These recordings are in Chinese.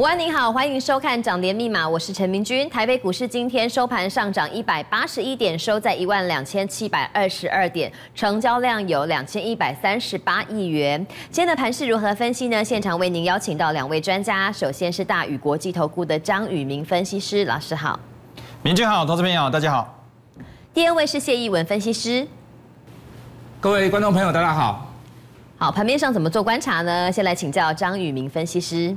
午安，您好，欢迎收看《涨跌密码》，我是陈明君。台北股市今天收盘上涨一百八十一点，收在一万两千七百二十二点，成交量有两千一百三十八亿元。今天的盘市如何分析呢？现场为您邀请到两位专家，首先是大宇国际投顾的张宇明分析师，老师好。明君好，投资朋友大家好。第二位是谢义文分析师，各位观众朋友大家好。好，盘面上怎么做观察呢？先来请教张宇明分析师。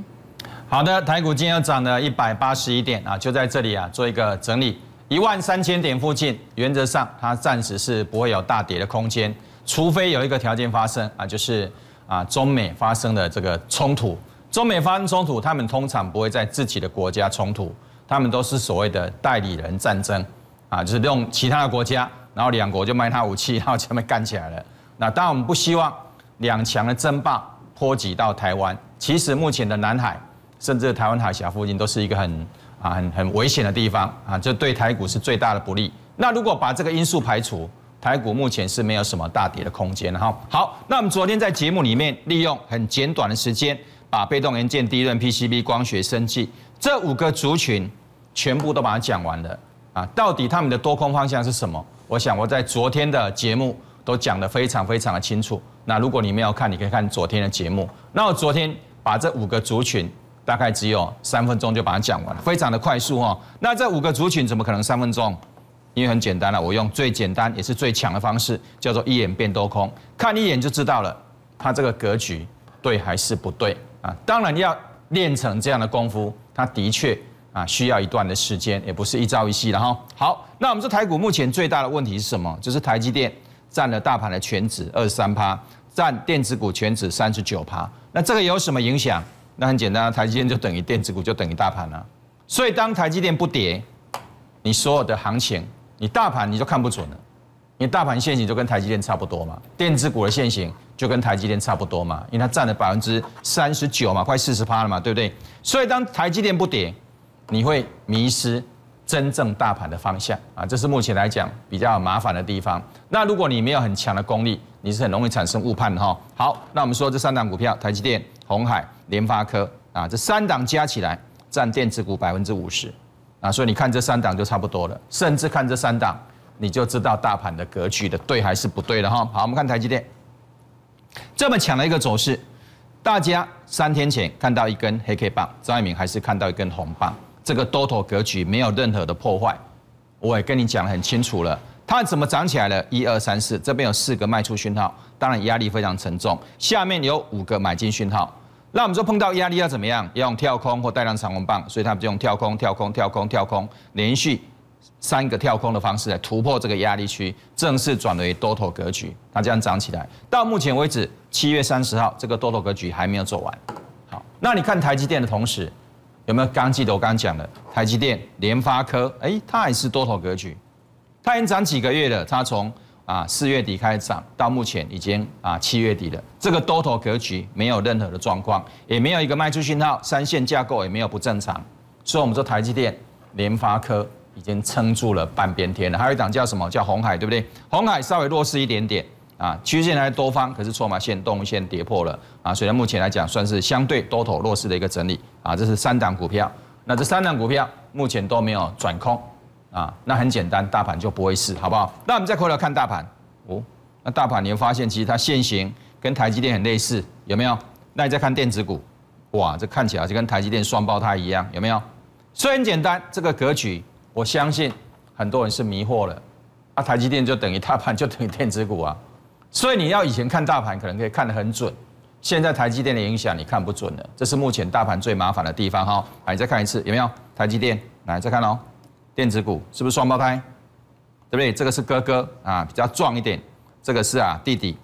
好的，台股今天又涨了，一百八十一点啊，就在这里啊，做一个整理，一万三千点附近，原则上它暂时是不会有大跌的空间，除非有一个条件发生啊，就是啊中美发生的这个冲突，中美发生冲突，他们通常不会在自己的国家冲突，他们都是所谓的代理人战争啊，就是用其他的国家，然后两国就卖他武器，然后他们干起来了。那当然我们不希望两强的争霸波及到台湾，其实目前的南海。甚至台湾海峡附近都是一个很啊很很危险的地方啊，这对台股是最大的不利。那如果把这个因素排除，台股目前是没有什么大跌的空间哈。好，那我们昨天在节目里面利用很简短的时间，把被动元件、第一轮 PCB、光学升级这五个族群全部都把它讲完了啊。到底他们的多空方向是什么？我想我在昨天的节目都讲得非常非常的清楚。那如果你没有看，你可以看昨天的节目。那我昨天把这五个族群。大概只有三分钟就把它讲完了，非常的快速哦。那这五个族群怎么可能三分钟？因为很简单了，我用最简单也是最强的方式，叫做一眼变多空，看一眼就知道了，它这个格局对还是不对啊？当然要练成这样的功夫，它的确啊需要一段的时间，也不是一朝一夕了哈。好，那我们说台股目前最大的问题是什么？就是台积电占了大盘的全指二十三趴，占电子股全指三十九趴。那这个有什么影响？那很简单，台积电就等于电子股，就等于大盘啊。所以当台积电不跌，你所有的行情，你大盘你就看不准了。你大盘现形就跟台积电差不多嘛，电子股的现形就跟台积电差不多嘛，因为它占了百分之三十九嘛，快四十趴了嘛，对不对？所以当台积电不跌，你会迷失真正大盘的方向啊。这是目前来讲比较麻烦的地方。那如果你没有很强的功力，你是很容易产生误判的哈。好，那我们说这三档股票，台积电、红海、联发科啊，这三档加起来占电子股百分之五十啊，所以你看这三档就差不多了，甚至看这三档你就知道大盘的格局的对还是不对了哈。好，我们看台积电这么强的一个走势，大家三天前看到一根黑 K 棒，张爱民还是看到一根红棒，这个多头格局没有任何的破坏，我也跟你讲很清楚了。它怎么涨起来的？一二三四，这边有四个卖出讯号，当然压力非常沉重。下面有五个买进讯号，那我们说碰到压力要怎么样？要用跳空或带量长红棒，所以他们就用跳空、跳空、跳空、跳空，连续三个跳空的方式来突破这个压力区，正式转为多头格局。它这样涨起来。到目前为止，七月三十号，这个多头格局还没有做完。好，那你看台积电的同时，有没有刚记得我刚讲的台积电、联发科？哎，它也是多头格局。它已经涨几个月了，它从啊四月底开始涨到目前已经啊七月底了。这个多头格局没有任何的状况，也没有一个卖出信号，三线架构也没有不正常，所以我们说台积电、联发科已经撑住了半边天了。还有一档叫什么？叫红海，对不对？红海稍微弱势一点点啊，趋势线还是多方，可是筹码线、动线跌破了啊，所以目前来讲算是相对多头弱势的一个整理啊。这是三档股票，那这三档股票目前都没有转空。啊，那很简单，大盘就不会是，好不好？那我们再回来看大盘，哦，那大盘你会发现，其实它现形跟台积电很类似，有没有？那你再看电子股，哇，这看起来就跟台积电双胞胎一样，有没有？所以很简单，这个格局，我相信很多人是迷惑了，啊，台积电就等于大盘，就等于电子股啊，所以你要以前看大盘，可能可以看得很准，现在台积电的影响你看不准了，这是目前大盘最麻烦的地方哈。来，你再看一次，有没有？台积电，来再看喽。电子股是不是双胞胎，对不对？这个是哥哥啊，比较壮一点；这个是啊弟弟，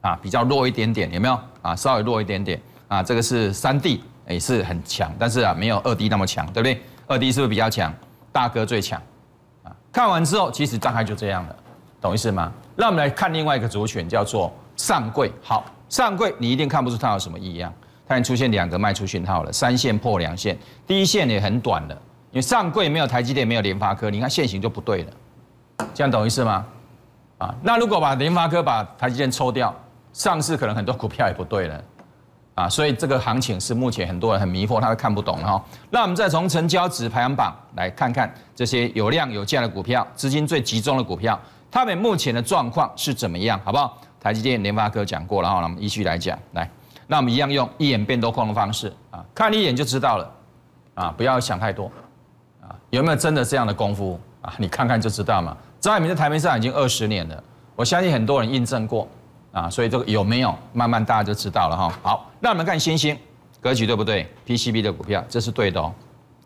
啊比较弱一点点，有没有啊？稍微弱一点点啊，这个是三弟，也是很强，但是啊没有二弟那么强，对不对？二弟是不是比较强？大哥最强啊！看完之后，其实大概就这样了，懂意思吗？那我们来看另外一个族群，叫做上柜。好，上柜你一定看不出它有什么异样，它已经出现两个卖出讯号了，三线破两线，第一线也很短了。你上柜没有台积电，没有联发科，你看现行就不对了，这样懂意思吗？啊，那如果把联发科把台积电抽掉，上市可能很多股票也不对了，啊，所以这个行情是目前很多人很迷惑，他都看不懂哈。那我们再从成交值排行榜来看看这些有量有价的股票，资金最集中的股票，他们目前的状况是怎么样，好不好？台积电、联发科讲过，然那我们依序来讲，来，那我们一样用一眼变多空的方式啊，看一眼就知道了，啊，不要想太多。有没有真的这样的功夫啊？你看看就知道嘛。张爱民在台面上已经二十年了，我相信很多人印证过啊，所以这个有没有，慢慢大家就知道了哈。好，那我们看星星格局对不对？PCB 的股票，这是对的哦，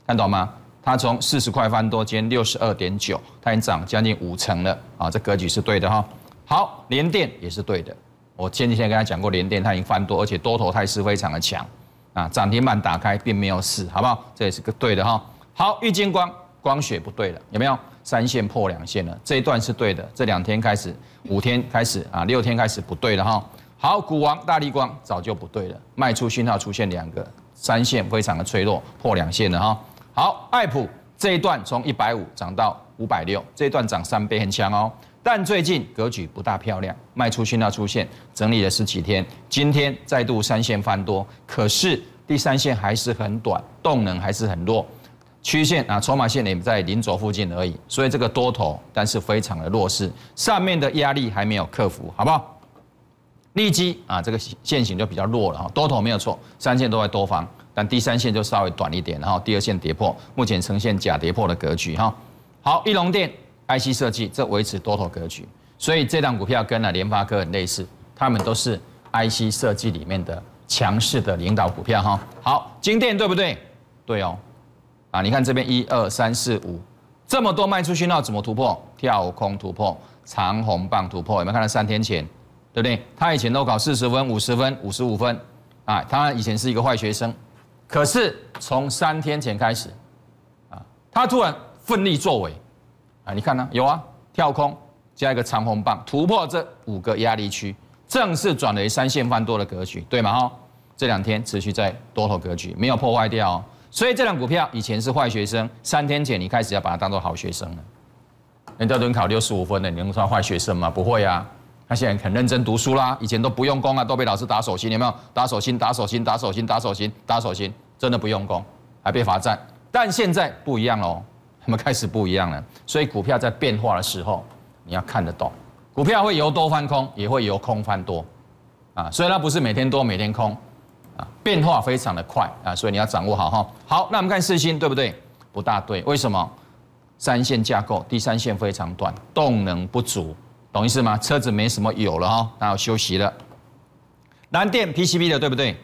看懂吗？它从四十块翻多，今天六十二点九，它已经涨将近五成了啊，这格局是对的哈。好，联电也是对的，我前几天跟他讲过，联电它已经翻多，而且多头态势非常的强啊，涨停板打开并没有死，好不好？这也是个对的哈。好，玉晶光光学不对了，有没有三线破两线了？这一段是对的，这两天开始，五天开始啊，六天开始不对了哈。好，股王大力光早就不对了，卖出讯号出现两个三线，非常的脆弱，破两线了哈。好，爱普这一段从一百五涨到五百六，这一段涨三倍很强哦，但最近格局不大漂亮，卖出讯号出现整理了十几天，今天再度三线翻多，可是第三线还是很短，动能还是很弱。曲线啊，筹码线也在零轴附近而已，所以这个多头但是非常的弱势，上面的压力还没有克服，好不好？利基啊，这个线型就比较弱了哈。多头没有错，三线都在多方，但第三线就稍微短一点，然后第二线跌破，目前呈现假跌破的格局哈。好，亿龙电、IC 设计这维持多头格局，所以这档股票跟了联发科很类似，他们都是 IC 设计里面的强势的领导股票哈。好，金电对不对？对哦。啊，你看这边一二三四五，这么多卖出去，那怎么突破？跳空突破，长红棒突破，有没有看到三天前？对不对？他以前都考四十分、五十分、五十五分，啊，他以前是一个坏学生，可是从三天前开始，啊，他突然奋力作为，啊，你看呢？有啊，跳空加一个长红棒突破这五个压力区，正式转为三线翻多的格局，对吗？哈，这两天持续在多头格局，没有破坏掉。所以这档股票以前是坏学生，三天前你开始要把它当做好学生了。人家都能考六十五分的，你能算坏学生吗？不会啊，他现在很认真读书啦。以前都不用功啊，都被老师打手心，有没有？打手心，打手心，打手心，打手心，打手心，真的不用功，还被罚站。但现在不一样哦，他们开始不一样了。所以股票在变化的时候，你要看得懂。股票会由多翻空，也会由空翻多，啊，所以它不是每天多，每天空。变化非常的快啊，所以你要掌握好哈。好，那我们看四星对不对？不大对，为什么？三线架构，第三线非常短，动能不足，懂意思吗？车子没什么有了哈，那要休息了。蓝电 PCB 的对不对？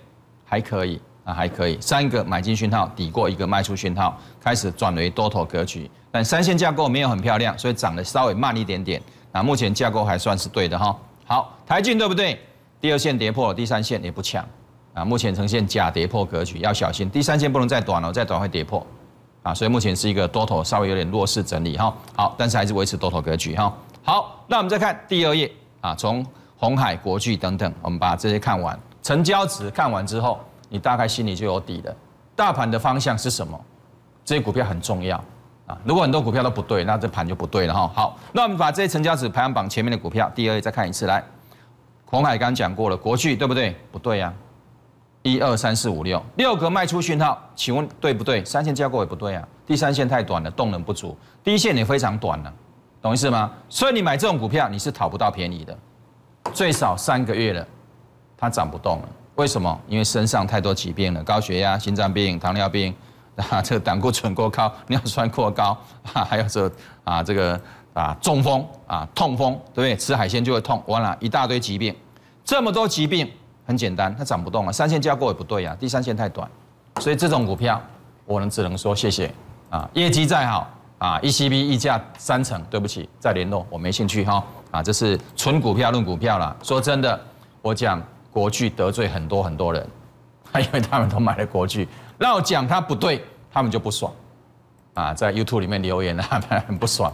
还可以啊，还可以，三个买进讯号抵过一个卖出讯号，开始转为多头格局。但三线架构没有很漂亮，所以涨得稍微慢一点点。那目前架构还算是对的哈。好，台骏对不对？第二线跌破，第三线也不强。啊，目前呈现假跌破格局，要小心。第三线不能再短了，再短会跌破，啊，所以目前是一个多头，稍微有点弱势整理哈。好，但是还是维持多头格局哈。好，那我们再看第二页啊，从红海、国巨等等，我们把这些看完，成交值看完之后，你大概心里就有底了。大盘的方向是什么？这些股票很重要啊。如果很多股票都不对，那这盘就不对了哈。好，那我们把这些成交值排行榜前面的股票，第二页再看一次来。红海刚讲过了，国巨对不对？不对呀。一二三四五六六个卖出讯号，请问对不对？三线架构也不对啊，第三线太短了，动能不足；第一线也非常短了，懂意思吗？所以你买这种股票，你是讨不到便宜的，最少三个月了，它涨不动了。为什么？因为身上太多疾病了，高血压、心脏病、糖尿病，啊，这个胆固醇过高，尿酸过高，啊，还有说啊，这个啊中风啊痛风，对不对？吃海鲜就会痛，完了一大堆疾病，这么多疾病。很简单，它涨不动啊，三线架构也不对呀，第三线太短，所以这种股票，我能只能说谢谢啊。业绩再好啊，ECB 溢价三成，对不起，再联络我没兴趣哈啊，这是纯股票论股票了。说真的，我讲国巨得罪很多很多人，因为他们都买了国巨，那我讲他不对，他们就不爽啊，在 YouTube 里面留言啊，他很不爽。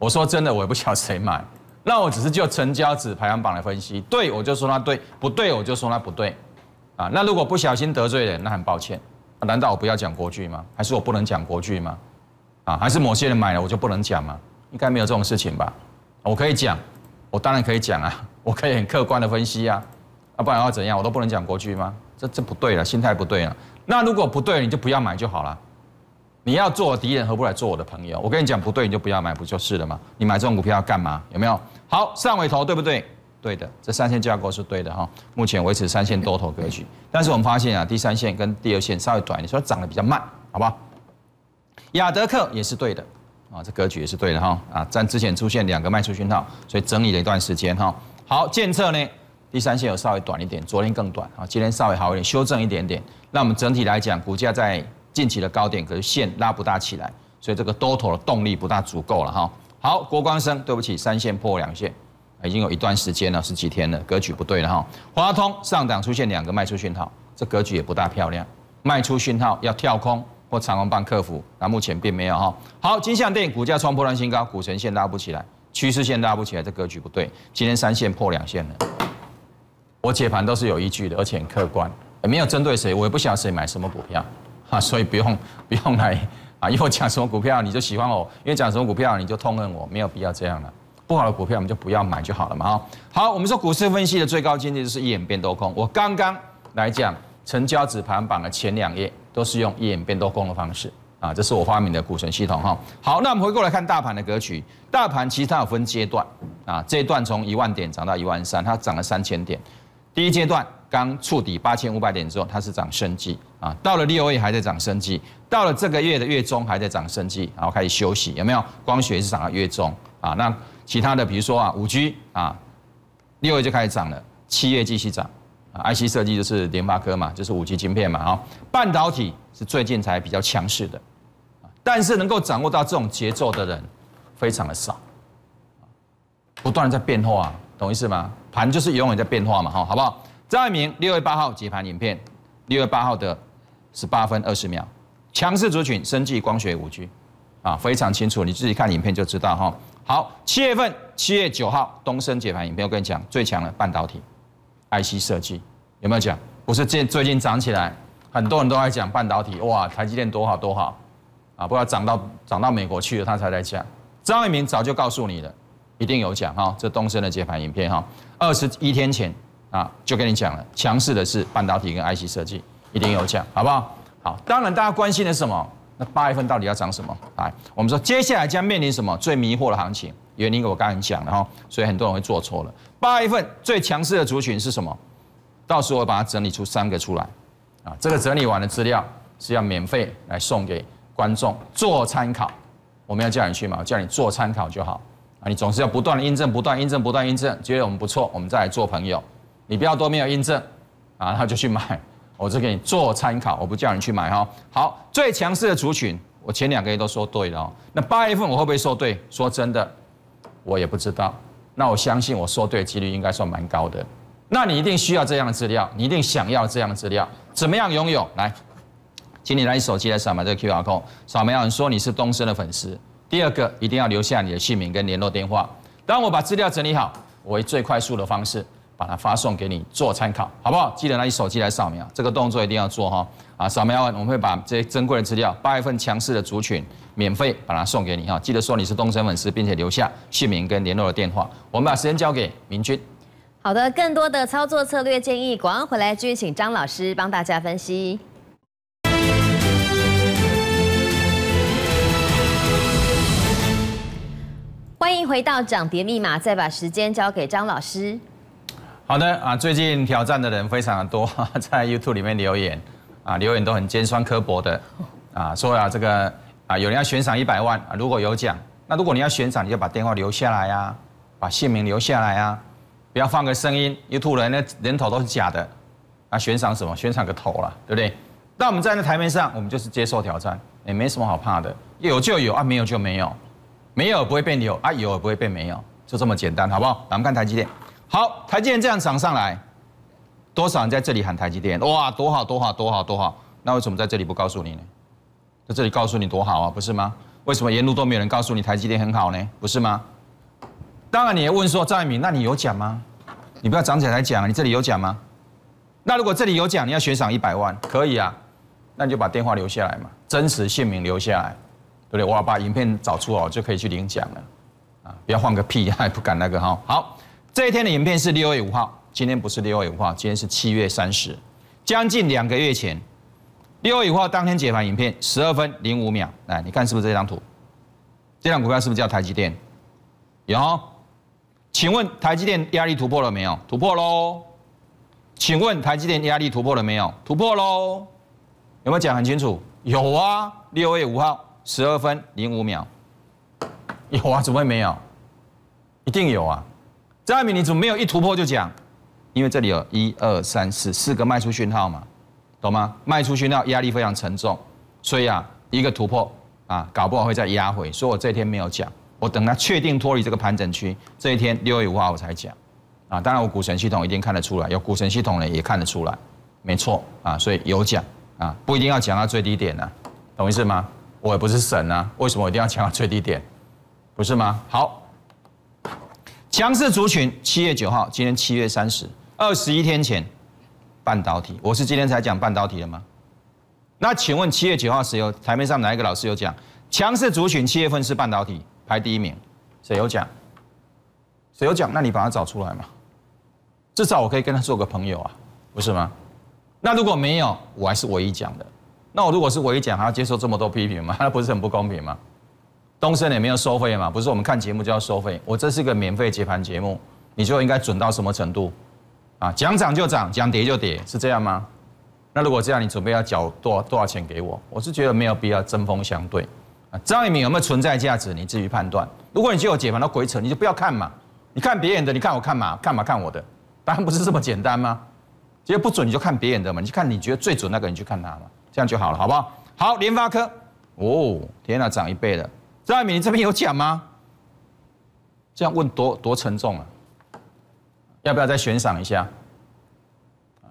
我说真的，我也不晓得谁买。那我只是就成交值排行榜来分析，对我就说他对，不对我就说他不对，啊，那如果不小心得罪人，那很抱歉。难道我不要讲国剧吗？还是我不能讲国剧吗？啊，还是某些人买了我就不能讲吗？应该没有这种事情吧？我可以讲，我当然可以讲啊，我可以很客观的分析啊，啊，不然要怎样？我都不能讲国剧吗？这这不对了，心态不对了。那如果不对，你就不要买就好了。你要做敌人，何不来做我的朋友？我跟你讲不对，你就不要买，不就是了吗？你买这种股票要干嘛？有没有？好，上尾头对不对？对的，这三线架构是对的哈。目前维持三线多头格局，但是我们发现啊，第三线跟第二线稍微短一点，所以涨得比较慢，好不好？亚德克也是对的啊，这格局也是对的哈啊。在之前出现两个卖出讯号，所以整理了一段时间哈。好，监测呢，第三线有稍微短一点，昨天更短啊，今天稍微好一点，修正一点点。那我们整体来讲，股价在。近期的高点，可是线拉不大起来，所以这个多头的动力不大足够了哈。好，国光生，对不起，三线破两线，已经有一段时间了，十几天了，格局不对了哈。华通上涨出现两个卖出讯号，这格局也不大漂亮。卖出讯号要跳空或长虹棒客服，那目前并没有哈。好，金象电股价创破万新高，股神线拉不起来，趋势线拉不起来，这格局不对。今天三线破两线了，我解盘都是有依据的，而且很客观，没有针对谁，我也不晓得谁买什么股票。所以不用不用来啊！因为我讲什么股票你就喜欢我，因为讲什么股票你就痛恨我，没有必要这样了。不好的股票我们就不要买就好了嘛！哈。好，我们说股市分析的最高境界就是一眼变多空。我刚刚来讲成交指盘榜的前两页都是用一眼变多空的方式啊，这是我发明的股神系统哈。好，那我们回过来看大盘的格局，大盘其实它有分阶段啊。这一段从一万点涨到一万三，它涨了三千点。第一阶段。刚触底八千五百点之后，它是涨升绩啊，到了六月还在涨升绩，到了这个月的月中还在涨升绩，然后开始休息，有没有？光学是涨到月中啊，那其他的比如说啊，五 G 啊，六月就开始涨了，七月继续涨，IC 设计就是联发科嘛，就是五 G 晶片嘛哦，半导体是最近才比较强势的，但是能够掌握到这种节奏的人非常的少，不断的在变化，懂意思吗？盘就是永远在变化嘛哈，好不好？张一鸣六月八号解盘影片，六月八号的十八分二十秒，强势族群生技光学五 G，啊非常清楚，你自己看影片就知道哈。好，七月份七月九号东升解盘影片，我跟你讲最强的半导体，IC 设计有没有讲？不是近最近涨起来，很多人都在讲半导体，哇台积电多好多好，啊不要涨到涨到美国去了他才在讲。张一鸣早就告诉你了，一定有讲哈，这东升的解盘影片哈，二十一天前。啊，就跟你讲了，强势的是半导体跟 IC 设计，一定有涨，好不好？好，当然大家关心的是什么？那八月份到底要涨什么？来，我们说接下来将面临什么最迷惑的行情？原因我刚刚讲了哈，所以很多人会做错了。八月份最强势的族群是什么？到时候我，把它整理出三个出来。啊，这个整理完的资料是要免费来送给观众做参考。我们要叫你去买，叫你做参考就好。啊，你总是要不断的印证，不断印证，不断印证，觉得我们不错，我们再来做朋友。你不要多，没有印证啊，然后就去买。我只给你做参考，我不叫你去买哈。好，最强势的族群，我前两个月都说对了。那八月份我会不会说对？说真的，我也不知道。那我相信我说对的几率应该算蛮高的。那你一定需要这样的资料，你一定想要这样的资料，怎么样拥有？来，请你拿你手机来扫描这个 QR code，扫描完说你是东升的粉丝。第二个，一定要留下你的姓名跟联络电话。当我把资料整理好，我以最快速的方式。把它发送给你做参考，好不好？记得拿你手机来扫描，这个动作一定要做哈！啊，扫描完我们会把这些珍贵的资料，八月份强势的族群，免费把它送给你哈！记得说你是东森粉丝，并且留下姓名跟联络的电话。我们把时间交给明君。好的，更多的操作策略建议，广安回来继续请张老师帮大家分析。欢迎回到涨跌密码，再把时间交给张老师。好的啊，最近挑战的人非常的多，在 YouTube 里面留言，啊留言都很尖酸刻薄的，啊说啊这个啊有人要悬赏一百万，如果有奖，那如果你要悬赏，你就把电话留下来啊，把姓名留下来啊，不要放个声音，YouTube 人那人头都是假的，啊悬赏什么悬赏个头了，对不对？那我们站在台面上，我们就是接受挑战，也没什么好怕的，有就有啊，没有就没有，没有不会变有啊，有也不会变没有，就这么简单好不好？我们看台积电。好，台积电这样涨上来，多少人在这里喊台积电？哇，多好多好多好多好！那为什么在这里不告诉你呢？在这里告诉你多好啊，不是吗？为什么沿路都没有人告诉你台积电很好呢？不是吗？当然，你问说张一鸣，那你有讲吗？你不要涨起来讲，啊，你这里有讲吗？那如果这里有讲，你要悬赏一百万，可以啊？那你就把电话留下来嘛，真实姓名留下来，对不对？我要把影片找出哦，就可以去领奖了啊！不要换个屁，还不敢那个哈？好。这一天的影片是六月五号，今天不是六月五号，今天是七月三十，将近两个月前，六月五号当天解盘影片十二分零五秒，来你看是不是这张图？这张股票是不是叫台积电？有，请问台积电压力突破了没有？突破喽，请问台积电压力突破了没有？突破喽，有没有讲很清楚？有啊，六月五号十二分零五秒，有啊，怎么会没有？一定有啊。张爱敏，你怎么没有一突破就讲？因为这里有一二三四四个卖出讯号嘛，懂吗？卖出讯号压力非常沉重，所以啊，一个突破啊，搞不好会再压回，所以我这一天没有讲，我等它确定脱离这个盘整区，这一天六月五号我才讲，啊，当然我股神系统一定看得出来，有股神系统呢也看得出来，没错啊，所以有讲啊，不一定要讲到最低点呢，懂意思吗？我也不是神啊，为什么我一定要讲到最低点？不是吗？好。强势族群，七月九号，今天七月三十二十一天前，半导体，我是今天才讲半导体的吗？那请问七月九号谁有台面上哪一个老师有讲强势族群？七月份是半导体排第一名，谁有讲？谁有讲？那你把它找出来嘛，至少我可以跟他做个朋友啊，不是吗？那如果没有，我还是唯一讲的。那我如果是唯一讲，还要接受这么多批评吗？那不是很不公平吗？东森也没有收费嘛，不是我们看节目就要收费。我这是个免费接盘节目，你就应该准到什么程度？啊，讲涨就涨，讲跌就跌，是这样吗？那如果这样，你准备要缴多少多少钱给我？我是觉得没有必要针锋相对。啊，张一鸣有没有存在价值，你自己判断。如果你就我解盘，的鬼扯，你就不要看嘛。你看别人的，你看我看嘛，看嘛看我的，当然不是这么简单吗？觉得不准你就看别人的嘛，你看你觉得最准那个你去看他嘛，这样就好了，好不好？好，联发科，哦，天啊，涨一倍了。张爱敏，你这边有讲吗？这样问多多沉重啊！要不要再悬赏一下？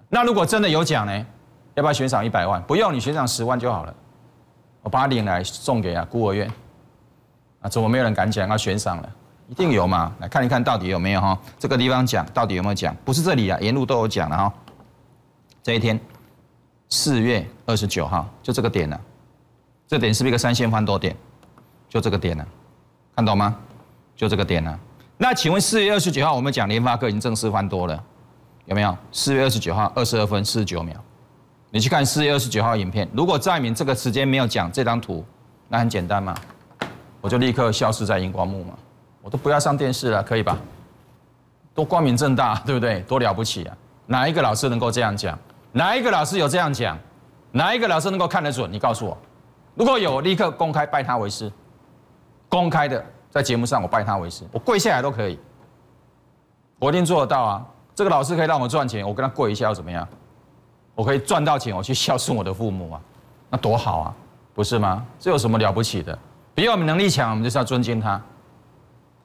那如果真的有奖呢？要不要悬赏一百万？不用，你悬赏十万就好了。我把它领来送给啊孤儿院。啊，怎么没有人敢讲？要悬赏了，一定有嘛？来看一看到底有没有哈？这个地方讲到底有没有讲？不是这里啊，沿路都有讲了哈。这一天，四月二十九号，就这个点了。这点是不是一个三线翻多点？就这个点了，看懂吗？就这个点了。那请问四月二十九号我们讲联发科已经正式翻多了，有没有？四月二十九号二十二分四十九秒，你去看四月二十九号影片。如果在明这个时间没有讲这张图，那很简单嘛，我就立刻消失在荧光幕嘛，我都不要上电视了，可以吧？多光明正大，对不对？多了不起啊！哪一个老师能够这样讲？哪一个老师有这样讲？哪一个老师能够看得准？你告诉我，如果有，立刻公开拜他为师。公开的，在节目上，我拜他为师，我跪下来都可以，我一定做得到啊！这个老师可以让我赚钱，我跟他跪一下又怎么样？我可以赚到钱，我去孝顺我的父母啊，那多好啊，不是吗？这有什么了不起的？比我们能力强，我们就是要尊敬他。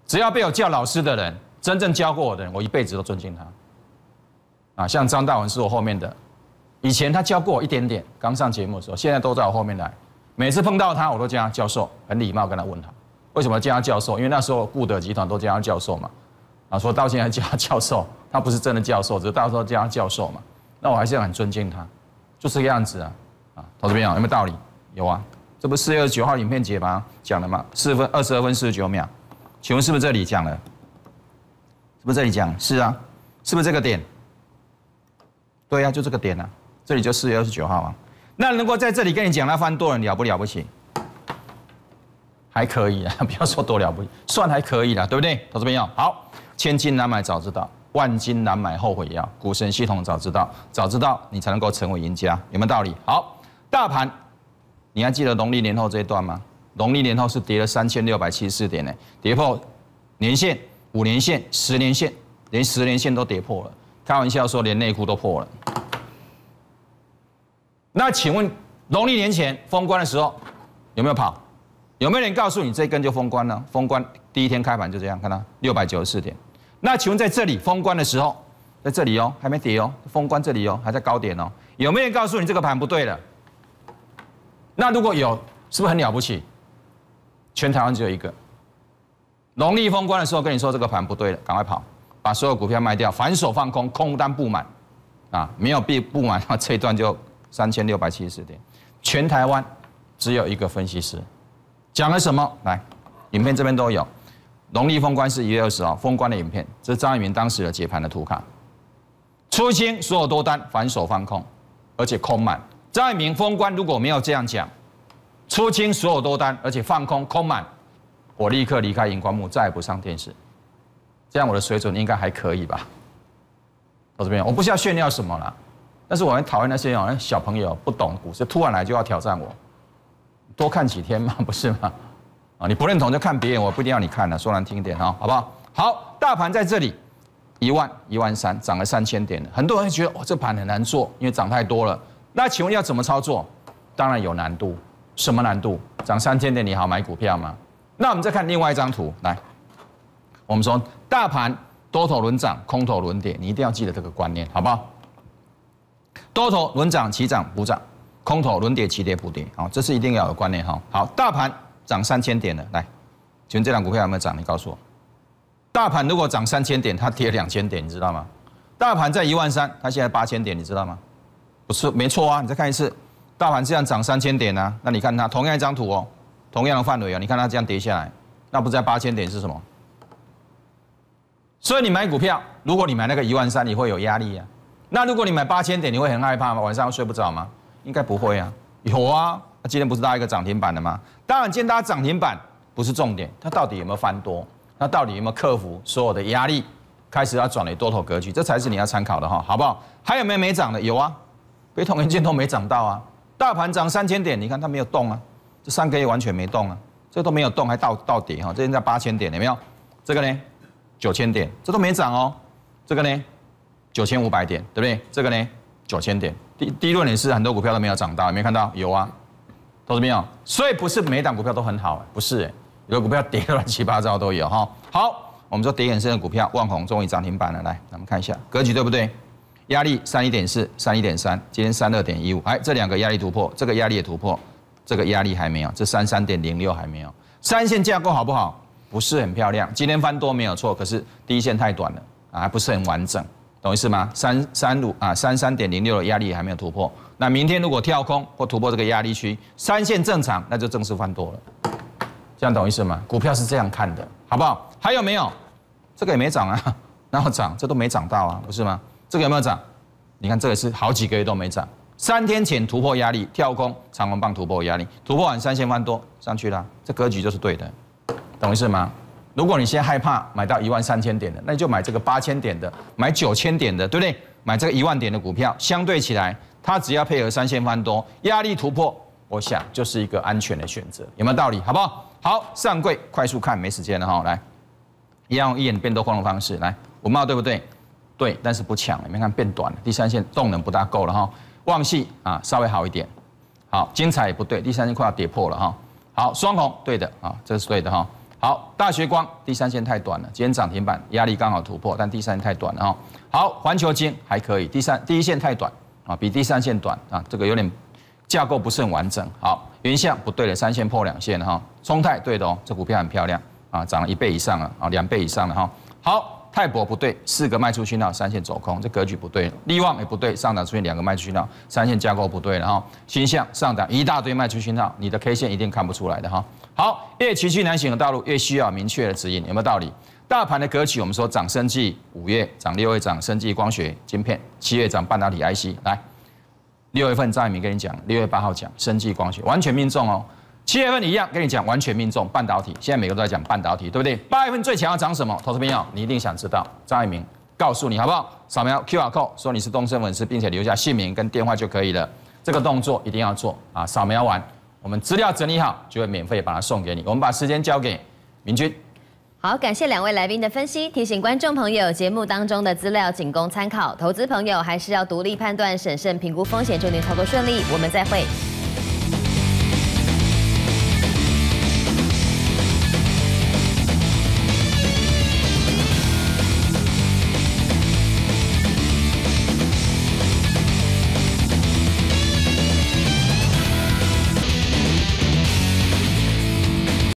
只要被我叫老师的人，真正教过我的，人，我一辈子都尊敬他。啊，像张大文是我后面的，以前他教过我一点点，刚上节目的时候，现在都在我后面来，每次碰到他，我都叫他教授，很礼貌跟他问好。为什么叫他教授？因为那时候顾德集团都叫他教授嘛，啊，说到现在叫他教授，他不是真的教授，只是到时候叫他教授嘛。那我还是很尊敬他，就这个样子啊。啊，同志们友有没有道理？有啊，这不四月二十九号影片解盘讲了吗？四分二十二分四十九秒，请问是不是这里讲了？是不是这里讲？是啊，是不是这个点？对啊，就这个点啊，这里就四月二十九号啊。那如果在这里跟你讲，那翻多人了不了不起？还可以啊，不要说多了不，算还可以了，对不对，投资朋友？好，千金难买早知道，万金难买后悔药。股神系统早知道，早知道你才能够成为赢家，有没有道理？好，大盘，你还记得农历年后这一段吗？农历年后是跌了三千六百七十点呢，跌破年线、五年线、十年线，连十年线都跌破了。开玩笑说，连内裤都破了。那请问农历年前封关的时候有没有跑？有没有人告诉你这根就封关了？封关第一天开盘就这样，看到六百九十四点。那请问在这里封关的时候，在这里哦，还没跌哦，封关这里哦，还在高点哦。有没有人告诉你这个盘不对了？那如果有，是不是很了不起？全台湾只有一个。农历封关的时候跟你说这个盘不对了，赶快跑，把所有股票卖掉，反手放空，空单不满，啊，没有必不满，这一段就三千六百七十四点。全台湾只有一个分析师。讲了什么？来，影片这边都有。农历封关是一月二十号封关的影片，这是张义明当时的解盘的图卡。出清所有多单，反手放空，而且空满。张一明封关如果没有这样讲，出清所有多单，而且放空，空满，我立刻离开荧光幕，再也不上电视。这样我的水准应该还可以吧？到这边，我不需要炫耀什么了，但是我很讨厌那些小朋友不懂股市，突然来就要挑战我。多看几天嘛，不是吗？啊，你不认同就看别人，我不一定要你看了。说难听一点哈，好不好？好，大盘在这里，一万一万三，涨了三千点很多人会觉得哇，这盘很难做，因为涨太多了。那请问要怎么操作？当然有难度，什么难度？涨三千点，你好买股票吗？那我们再看另外一张图，来，我们说大盘多头轮涨，空头轮跌，你一定要记得这个观念，好不好？多头轮涨，起涨补涨。空头轮跌、起跌、补跌，好，这是一定要有观念哈。好，大盘涨三千点了，来，请问这两股票有没有涨？你告诉我，大盘如果涨三千点，它跌两千点，你知道吗？大盘在一万三，它现在八千点，你知道吗？不是，没错啊，你再看一次，大盘这样涨三千点呢，那你看它同样一张图哦，同样的范围啊，你看它这样跌下来，那不在八千点是什么？所以你买股票，如果你买那个一万三，你会有压力呀。那如果你买八千点，你会很害怕吗？晚上睡不着吗？应该不会啊，有啊，那今天不是搭一个涨停板的吗？当然，今天搭涨停板不是重点，它到底有没有翻多？那到底有没有克服所有的压力，开始要转为多头格局，这才是你要参考的哈，好不好？还有没有没涨的？有啊，北统一建都没涨到啊。大盘涨三千点，你看它没有动啊，这三个月完全没动啊，这都没有动，还到到底哈，这现在八千点有没有？这个呢？九千点，这都没涨哦。这个呢？九千五百点，对不对？这个呢？九千点，第第一轮也是很多股票都没有涨到，没看到？有啊，懂没有？所以不是每档股票都很好，不是哎，有的股票跌的乱七八糟都有哈。好，我们说跌很深的股票，万宏终于涨停板了，来，咱们看一下格局对不对？压力三一点四，三一点三，今天三二点一五，哎，这两个压力突破，这个压力也突破，这个压力还没有，这三三点零六还没有。三线架构好不好？不是很漂亮，今天翻多没有错，可是第一线太短了啊，不是很完整。懂意思吗？三三五啊，三三点零六的压力还没有突破。那明天如果跳空或突破这个压力区，三线正常，那就正式翻多了。这样懂意思吗？股票是这样看的，好不好？还有没有？这个也没涨啊，然后涨？这都没涨到啊，不是吗？这个有没有涨？你看这个是好几个月都没涨，三天前突破压力跳空长虹棒突破压力，突破完三千万多上去了，这格局就是对的，懂意思吗？如果你现在害怕买到一万三千点的，那你就买这个八千点的，买九千点的，对不对？买这个一万点的股票，相对起来，它只要配合三千万多压力突破，我想就是一个安全的选择，有没有道理？好不好？好，上柜快速看，没时间了哈，来，一样一眼变多光的方式来，五茂对不对？对，但是不抢，你们看变短了，第三线动能不大够了哈，旺系啊稍微好一点，好，精彩也不对，第三线快要跌破了哈，好，双红对的啊，这是对的哈。好，大学光第三线太短了，今天涨停板压力刚好突破，但第三线太短了哈。好，环球金还可以，第三第一线太短啊，比第三线短啊，这个有点架构不是很完整。好，云象不对的，三线破两线哈。冲泰对的哦，这股票很漂亮啊，涨了一倍以上了啊，两倍以上了哈。好，泰博不对，四个卖出去号，三线走空，这格局不对。力旺也不对，上涨出现两个卖出去号，三线架构不对了哈。星象上涨一大堆卖出去号，你的 K 线一定看不出来的哈。好，越崎岖难行的道路越需要明确的指引，有没有道理？大盘的格局，我们说，涨生技五月涨六月涨生技光学晶片，七月涨半导体 IC。来，六月份张一鸣跟你讲，六月八号讲生技光学完全命中哦。七月份你一样跟你讲完全命中半导体，现在每个都在讲半导体，对不对？八月份最强要涨什么？投资朋友你一定想知道，张一鸣告诉你好不好？扫描 Q R code 说你是东森粉丝，并且留下姓名跟电话就可以了。这个动作一定要做啊！扫描完。我们资料整理好，就会免费把它送给你。我们把时间交给明君。好，感谢两位来宾的分析。提醒观众朋友，节目当中的资料仅供参考，投资朋友还是要独立判断、审慎评估风险。祝您操作顺利，我们再会。